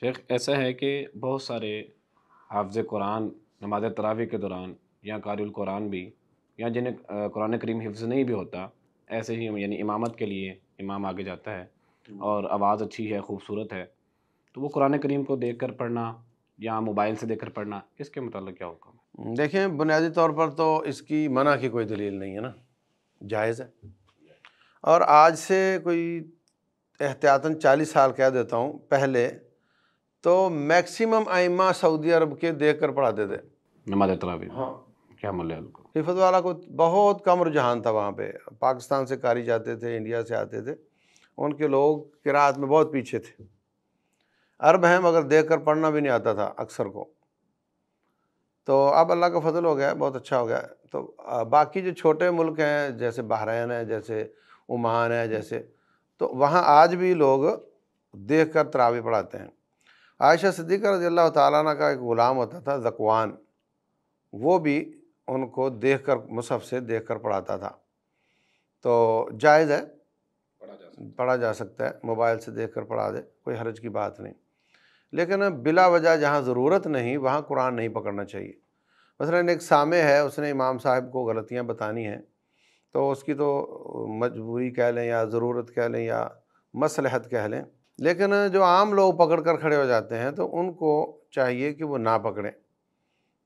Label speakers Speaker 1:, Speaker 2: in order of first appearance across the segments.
Speaker 1: शेख ऐसा है कि बहुत सारे हाफ़ कुरान नमाज तरावी के दौरान या कारुल कुरान भी या जिन्हें कुरान करीम हिफ्ज़ नहीं भी होता ऐसे ही यानी इमामत के लिए इमाम आगे जाता है हम्म। और आवाज़ अच्छी है खूबसूरत है तो वो कुरान करीम को देख कर पढ़ना या मोबाइल से देखकर पढ़ना इसके मतलब क्या हुक्म हम्म,
Speaker 2: देखें बुनियादी तौर पर तो इसकी मना की कोई दलील नहीं है ना जायज़ है और आज से कोई एहतियातन चालीस साल कह देता हूँ पहले तो मैक्सिमम आइमा सऊदी अरब के देख कर पढ़ाते थे नमाज तरावी हाँ क्या मूल्य हिफत वाला को बहुत कम रुझान था वहाँ पे पाकिस्तान से कारी जाते थे इंडिया से आते थे उनके लोग किरात में बहुत पीछे थे अरब हैं मगर देख कर पढ़ना भी नहीं आता था अक्सर को तो अब अल्लाह का फजल हो गया बहुत अच्छा हो गया तो बाकी जो छोटे मुल्क हैं जैसे बहरीन है जैसे ओमान है जैसे तो वहाँ आज भी लोग देख कर तरावी पढ़ाते हैं आयशा सिद्दीक़ रजी अल्लाह का एक ग़ुलाम होता था जकवान वो भी उनको देख कर मुसफ़ से देख कर पढ़ाता था तो जायज़ है पढ़ा जा सकता, है मोबाइल से देख कर पढ़ा दे कोई हरज की बात नहीं लेकिन बिला वजह जहाँ ज़रूरत नहीं वहाँ कुरान नहीं पकड़ना चाहिए मसलन एक सामे है उसने इमाम साहब को गलतियाँ बतानी हैं तो उसकी तो मजबूरी कह लें या ज़रूरत कह लें या मसलहत कह लें लेकिन जो आम लोग पकड़ कर खड़े हो जाते हैं तो उनको चाहिए कि वो ना पकड़ें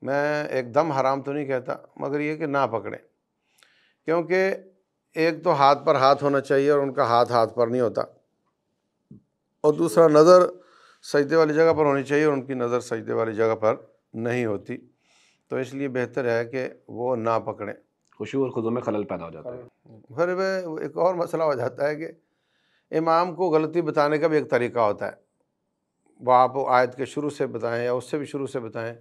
Speaker 2: मैं एकदम हराम तो नहीं कहता मगर ये कि ना पकड़ें क्योंकि एक तो हाथ पर हाथ होना चाहिए और उनका हाथ हाथ पर नहीं होता और दूसरा नज़र सजदे वाली जगह पर होनी चाहिए और उनकी नज़र सजदे वाली जगह पर नहीं होती तो इसलिए बेहतर है कि वो ना पकड़ें खुशी और खुदों में खलल पैदा हो जाता है फिर एक और मसला हो जाता है कि इमाम को गलती बताने का भी एक तरीका होता है वो आप आयत के शुरू से बताएं या उससे भी शुरू से बताएं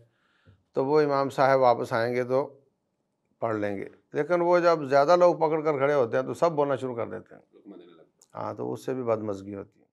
Speaker 2: तो वो इमाम साहब वापस आएंगे तो पढ़ लेंगे लेकिन वो जब ज़्यादा लोग पकड़ कर खड़े होते हैं तो सब बोलना शुरू कर देते हैं हाँ तो उससे भी बदमजगी होती है